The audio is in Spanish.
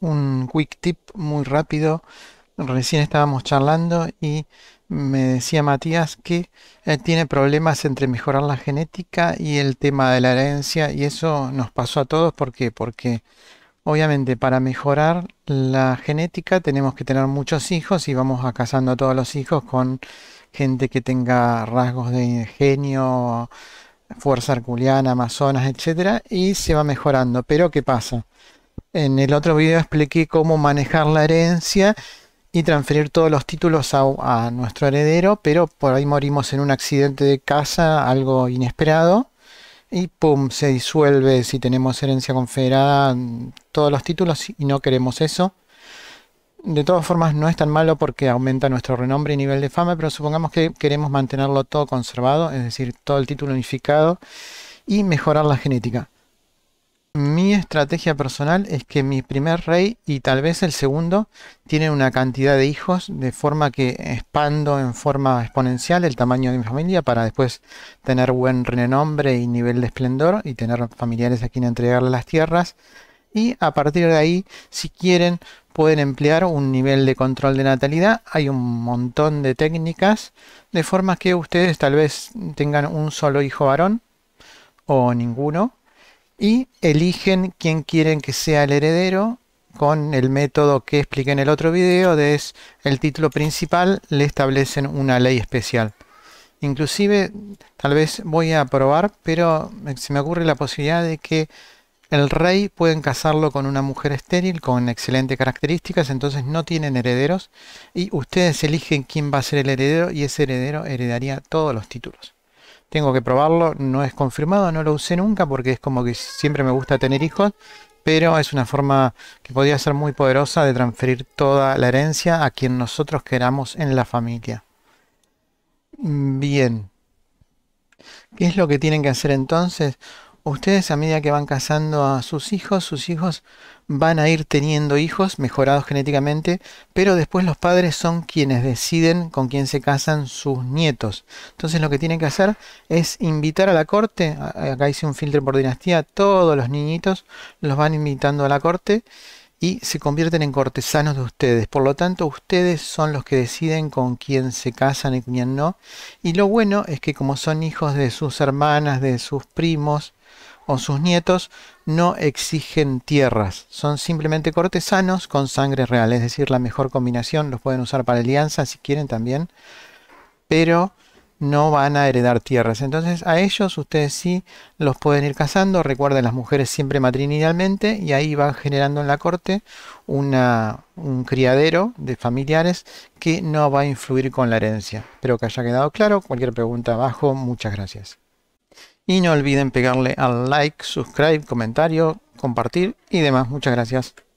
un quick tip muy rápido. Recién estábamos charlando y me decía Matías que eh, tiene problemas entre mejorar la genética y el tema de la herencia y eso nos pasó a todos. ¿Por qué? Porque obviamente para mejorar la genética tenemos que tener muchos hijos y vamos a casando a todos los hijos con gente que tenga rasgos de genio, fuerza herculeana, amazonas, etc. Y se va mejorando. Pero ¿qué pasa? En el otro video expliqué cómo manejar la herencia y transferir todos los títulos a, nuestro heredero, pero por ahí morimos en un accidente de casa, algo inesperado, y pum, se disuelve si tenemos herencia confederada todos los títulos y no queremos eso. De todas formas, no es tan malo porque aumenta nuestro renombre y nivel de fama, pero supongamos que queremos mantenerlo todo conservado, es decir, todo el título unificado y mejorar la genética mi estrategia personal es que mi primer rey y tal vez el segundo tienen una cantidad de hijos de forma que expando en forma exponencial el tamaño de mi familia para después tener buen renombre y nivel de esplendor y tener familiares a quien entregarle las tierras y a partir de ahí si quieren pueden emplear un nivel de control de natalidad hay un montón de técnicas de forma que ustedes tal vez tengan un solo hijo varón o ninguno y eligen quién quieren que sea el heredero con el método que expliqué en el otro video de es el título principal le establecen una ley especial inclusive tal vez voy a probar pero se me ocurre la posibilidad de que el rey pueden casarlo con una mujer estéril con excelentes características, entonces no tienen herederos y ustedes eligen quién va a ser el heredero y ese heredero heredaría todos los títulos. Tengo que probarlo, no es confirmado, no lo usé nunca porque es como que siempre me gusta tener hijos, pero es una forma que podría ser muy poderosa de transferir toda la herencia a quien nosotros queramos en la familia. Bien. ¿Qué es lo que tienen que hacer entonces? ustedes a medida que van casando a sus hijos, sus hijos van a ir teniendo hijos mejorados genéticamente, pero después los padres son quienes deciden con quién se casan sus nietos. Entonces lo que tienen que hacer es invitar a la corte, acá hice un filtro por dinastía, todos los niñitos los van invitando a la corte y se convierten en cortesanos de ustedes. Por lo tanto, ustedes son los que deciden con quién se casan y quién no. Y lo bueno es que como son hijos de sus hermanas, de sus primos o sus nietos, no exigen tierras. Son simplemente cortesanos con sangre real. Es decir, la mejor combinación. Los pueden usar para alianzas si quieren también. Pero no van a heredar tierras. Entonces a ellos ustedes sí los pueden ir casando. Recuerden las mujeres siempre matrilinealmente y ahí va generando en la corte un criadero de familiares que no va a influir con la herencia. Espero que haya quedado claro. Cualquier pregunta abajo. Muchas gracias. Y no olviden pegarle al like, subscribe, comentario, compartir y demás. Muchas gracias.